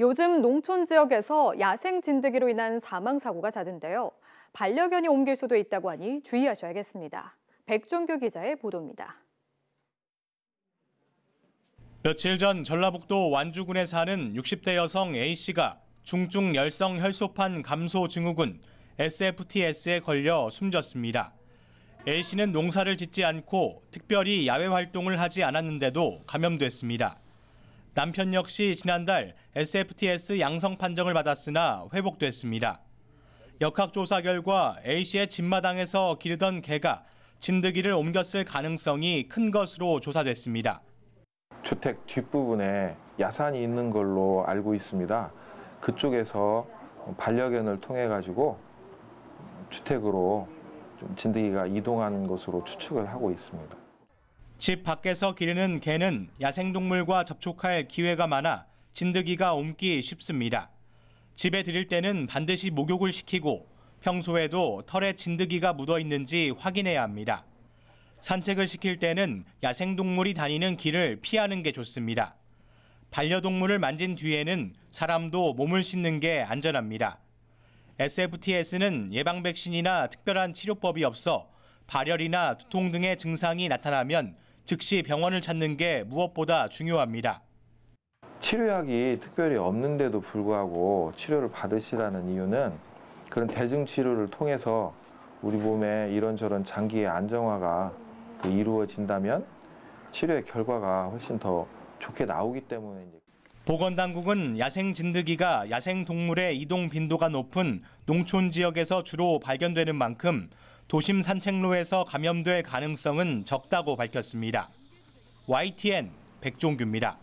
요즘 농촌 지역에서 야생 진드기로 인한 사망 사고가 잦은데요. 반려견이 옮길 수도 있다고 하니 주의하셔야겠습니다. 백종규 기자의 보도입니다. 며칠 전 전라북도 완주군에 사는 60대 여성 A씨가 중증 열성 혈소판 감소 증후군 SFTS에 걸려 숨졌습니다. A씨는 농사를 짓지 않고 특별히 야외 활동을 하지 않았는데도 감염됐습니다. 남편 역시 지난달 SFTS 양성 판정을 받았으나 회복됐습니다. 역학조사 결과 A씨의 집마당에서 기르던 개가 진드기를 옮겼을 가능성이 큰 것으로 조사됐습니다. 주택 뒷부분에 야산이 있는 걸로 알고 있습니다. 그쪽에서 반려견을 통해 가지고 주택으로 진드기가 이동한 것으로 추측을 하고 있습니다. 집 밖에서 기르는 개는 야생동물과 접촉할 기회가 많아 진드기가 옮기 쉽습니다. 집에 들일 때는 반드시 목욕을 시키고 평소에도 털에 진드기가 묻어 있는지 확인해야 합니다. 산책을 시킬 때는 야생동물이 다니는 길을 피하는 게 좋습니다. 반려동물을 만진 뒤에는 사람도 몸을 씻는 게 안전합니다. SFTS는 예방 백신이나 특별한 치료법이 없어 발열이나 두통 등의 증상이 나타나면 즉시 병원을 찾는 게 무엇보다 중요합니다. 치료약이 특별히 없는데도 불구하고 치료를 받으시라는 이유는 그런 대중치료를 통해서 우리 몸에 이런저런 장기의 안정화가 그 이루어진다면 치료의 결과가 훨씬 더 좋게 나오기 때문에 보건당국은 야생 진드기가 야생 동물의 이동 빈도가 높은 농촌 지역에서 주로 발견되는 만큼 도심 산책로에서 감염될 가능성은 적다고 밝혔습니다. YTN 백종규입니다.